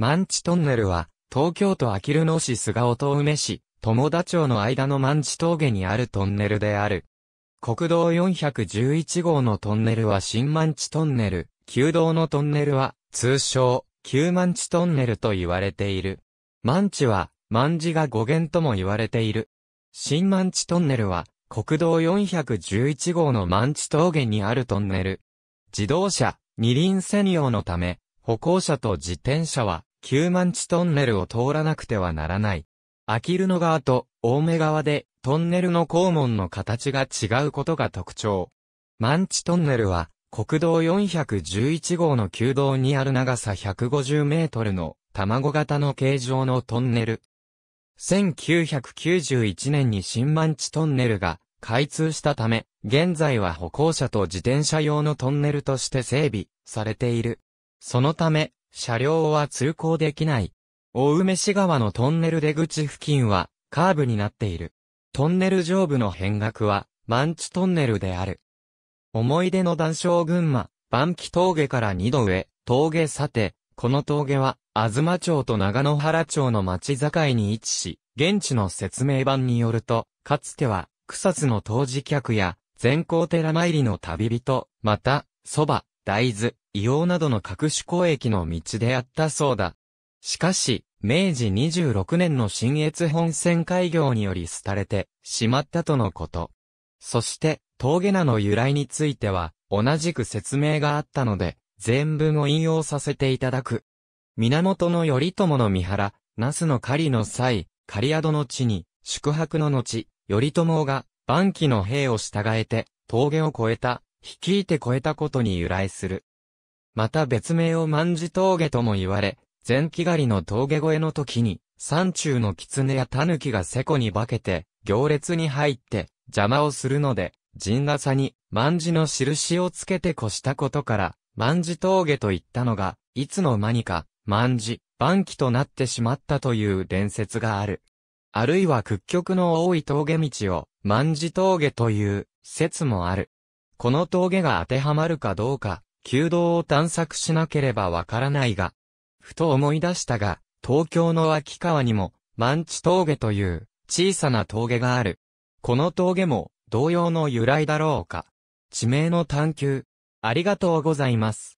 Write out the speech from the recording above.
マンチトンネルは、東京都あきる野市菅尾と梅市、友田町の間の万地峠にあるトンネルである。国道411号のトンネルは新万地トンネル、旧道のトンネルは、通称、旧万地トンネルと言われている。万地は、万ジが語源とも言われている。新万地トンネルは、国道411号の万地峠にあるトンネル。自動車、二輪専用のため、歩行者と自転車は、マ万地トンネルを通らなくてはならない。アキルノ川と大目川でトンネルの肛門の形が違うことが特徴。万地トンネルは国道411号の旧道にある長さ150メートルの卵型の形状のトンネル。1991年に新ン地トンネルが開通したため、現在は歩行者と自転車用のトンネルとして整備されている。そのため、車両は通行できない。大梅市川のトンネル出口付近は、カーブになっている。トンネル上部の変額は、マンチトンネルである。思い出の断章群馬、万木峠から二度上、峠さて、この峠は、あずま町と長野原町の町境に位置し、現地の説明版によると、かつては、草津の当時客や、善光寺参りの旅人、また、蕎麦、大豆、硫黄などの各種交易の道であったそうだ。しかし、明治26年の新越本線開業により廃れてしまったとのこと。そして、峠名の由来については、同じく説明があったので、全文を引用させていただく。源頼朝の三原、那須の狩りの際、狩宿の地に、宿泊の後、頼朝が、万期の兵を従えて、峠を越えた、率いて超えたことに由来する。また別名を万事峠とも言われ、前期狩りの峠越えの時に、山中の狐や狸がセコに化けて、行列に入って、邪魔をするので、陣笠に、万事の印をつけて越したことから、万事峠と言ったのが、いつの間にか、万事、万期となってしまったという伝説がある。あるいは屈曲の多い峠道を、万事峠という、説もある。この峠が当てはまるかどうか、旧道を探索しなければわからないが、ふと思い出したが、東京の秋川にも、万地峠という小さな峠がある。この峠も同様の由来だろうか。地名の探求。ありがとうございます。